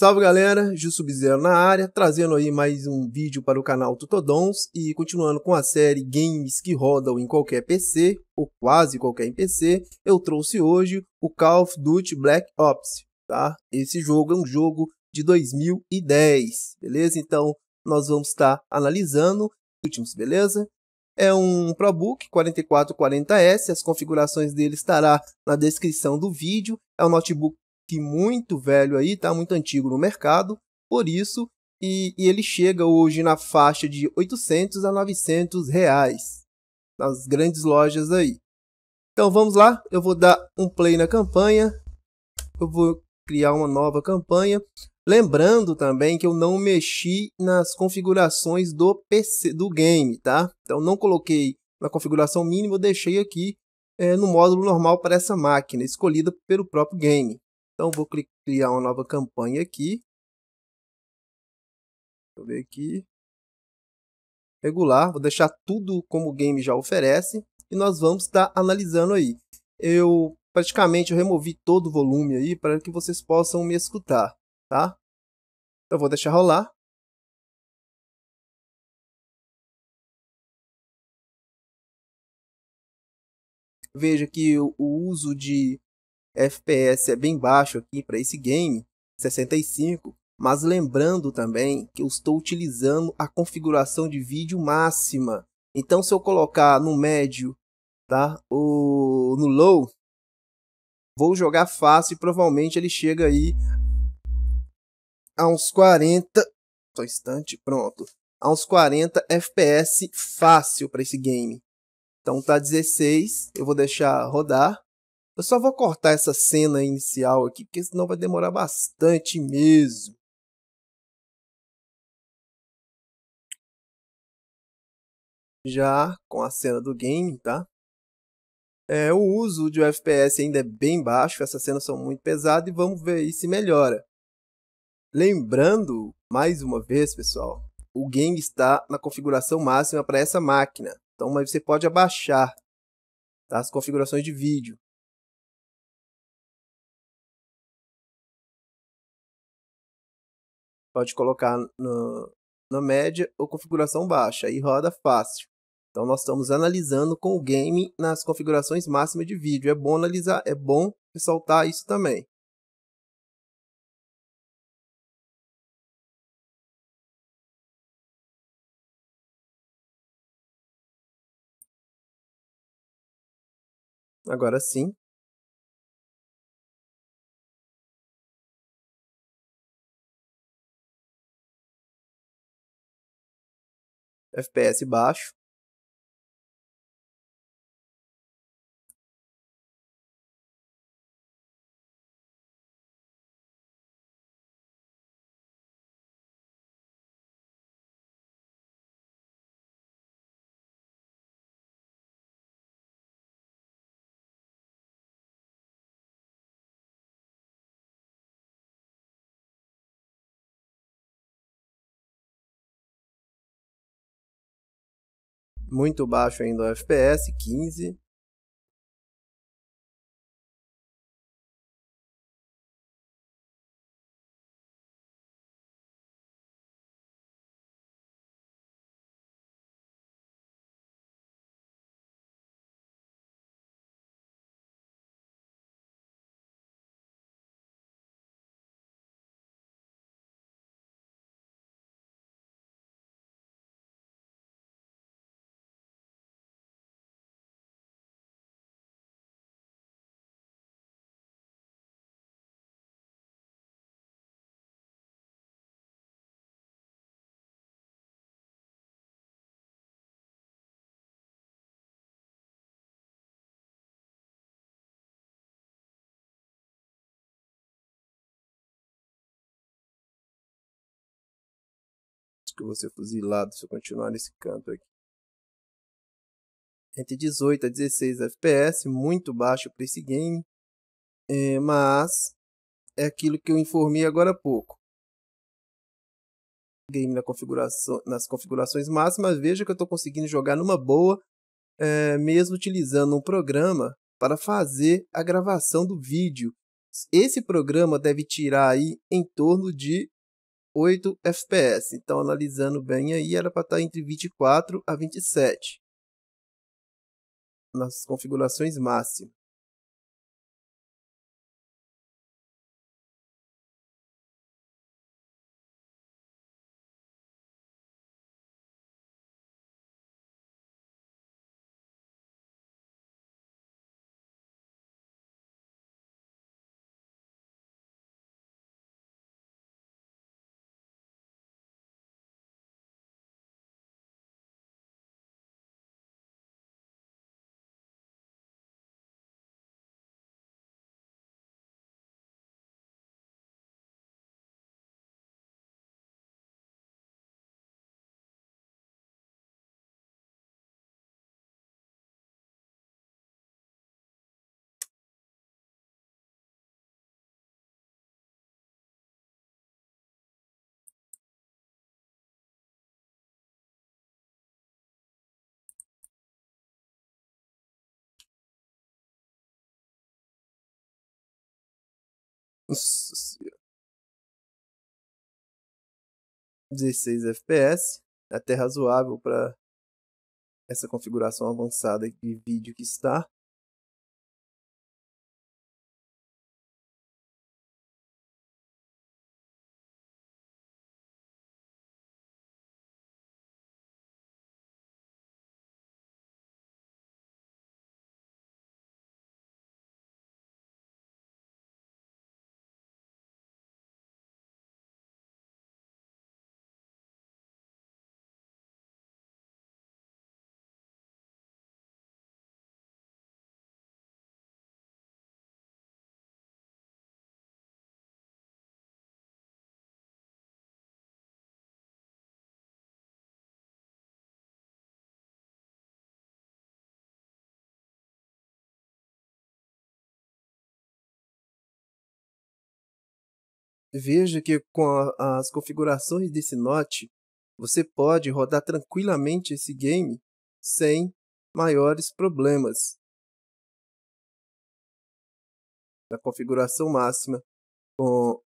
Salve galera, Ju sub na área, trazendo aí mais um vídeo para o canal Tutodons e continuando com a série Games que rodam em qualquer PC, ou quase qualquer PC, eu trouxe hoje o Call of Duty Black Ops, tá? Esse jogo é um jogo de 2010, beleza? Então nós vamos estar analisando últimos, beleza? É um ProBook 4440S, as configurações dele estará na descrição do vídeo. É um notebook muito velho aí, tá muito antigo no mercado, por isso, e, e ele chega hoje na faixa de 800 a 900 reais nas grandes lojas aí. Então vamos lá, eu vou dar um play na campanha, eu vou criar uma nova campanha. Lembrando também que eu não mexi nas configurações do PC do game, tá? Então não coloquei na configuração mínima, eu deixei aqui eh, no módulo normal para essa máquina, escolhida pelo próprio game. Então vou criar uma nova campanha aqui. Deixa eu ver aqui. Regular, vou deixar tudo como o game já oferece e nós vamos estar tá analisando aí. Eu praticamente eu removi todo o volume aí para que vocês possam me escutar, tá? Então vou deixar rolar. Veja que o uso de FPS é bem baixo aqui para esse game, 65, mas lembrando também que eu estou utilizando a configuração de vídeo máxima. Então se eu colocar no médio, tá? Ou no low, vou jogar fácil e provavelmente ele chega aí a uns 40, só um instante, pronto. A uns 40 FPS fácil para esse game. Então tá 16, eu vou deixar rodar. Eu só vou cortar essa cena inicial aqui, porque senão vai demorar bastante mesmo. Já com a cena do game, tá? É, o uso de FPS ainda é bem baixo, essas cenas são muito pesadas e vamos ver aí se melhora. Lembrando, mais uma vez, pessoal, o game está na configuração máxima para essa máquina, então mas você pode abaixar tá? as configurações de vídeo. pode colocar no, na média ou configuração baixa, aí roda fácil. Então nós estamos analisando com o game nas configurações máximas de vídeo. É bom analisar, é bom ressaltar isso também. Agora sim, FPS baixo. muito baixo ainda o FPS, 15. que eu vou ser fuzilado se eu continuar nesse canto aqui. Entre é 18 a 16 FPS, muito baixo para esse game, é, mas é aquilo que eu informei agora há pouco. Game na configuração, nas configurações máximas, veja que eu estou conseguindo jogar numa boa, é, mesmo utilizando um programa para fazer a gravação do vídeo. Esse programa deve tirar aí em torno de 8 FPS. Então, analisando bem aí, era para estar tá entre 24 a 27 nas configurações máximas. 16 FPS, é até razoável para essa configuração avançada de vídeo que está. Veja que com a, as configurações desse Note, você pode rodar tranquilamente esse game sem maiores problemas. Na configuração máxima, com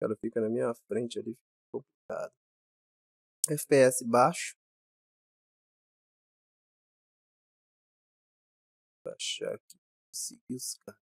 Ela fica na minha frente ali, fica complicado. FPS baixo. Vou baixar aqui. Conseguir os caras.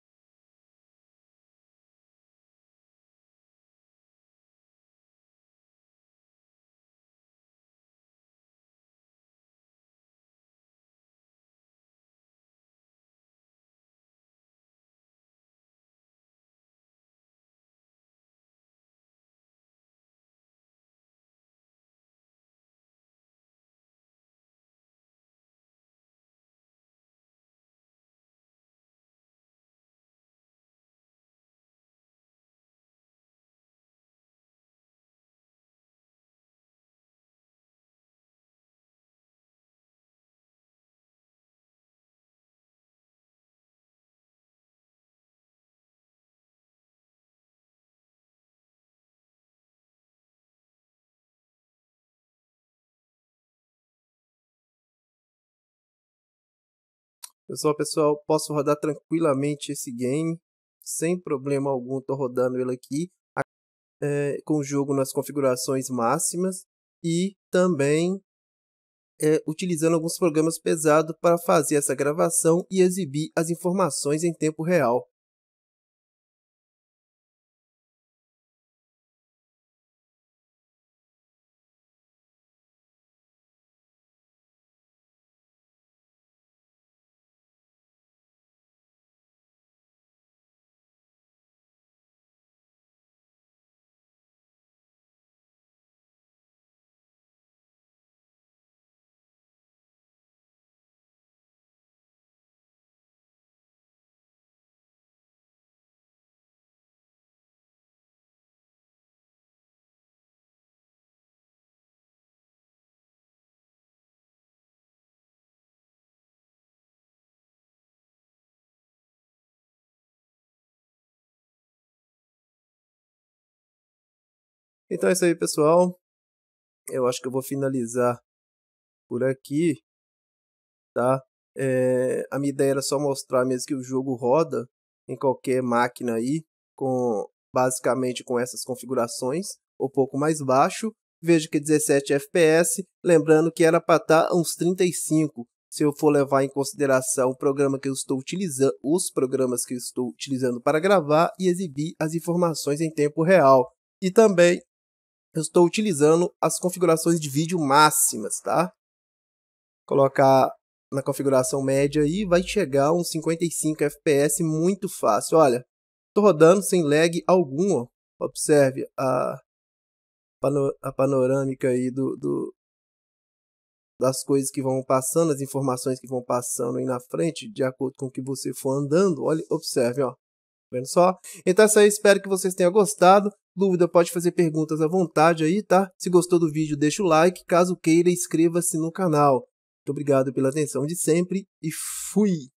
Pessoal, pessoal, posso rodar tranquilamente esse game, sem problema algum, estou rodando ele aqui, é, com o jogo nas configurações máximas e também é, utilizando alguns programas pesados para fazer essa gravação e exibir as informações em tempo real. Então é isso aí, pessoal. Eu acho que eu vou finalizar por aqui, tá? É, a minha ideia era só mostrar mesmo que o jogo roda em qualquer máquina aí, com basicamente com essas configurações, ou pouco mais baixo. Vejo que 17 FPS, lembrando que era para estar tá uns 35, se eu for levar em consideração o programa que eu estou utilizando, os programas que eu estou utilizando para gravar e exibir as informações em tempo real. E também eu estou utilizando as configurações de vídeo máximas, tá? Colocar na configuração média e vai chegar uns 55 FPS muito fácil. Olha, estou rodando sem lag algum, ó. Observe a, a panorâmica aí do, do, das coisas que vão passando, as informações que vão passando aí na frente, de acordo com o que você for andando. Olha, observe, ó. vendo só? Então é isso aí, espero que vocês tenham gostado dúvida, pode fazer perguntas à vontade aí, tá? Se gostou do vídeo, deixa o like. Caso queira, inscreva-se no canal. Muito obrigado pela atenção de sempre e fui!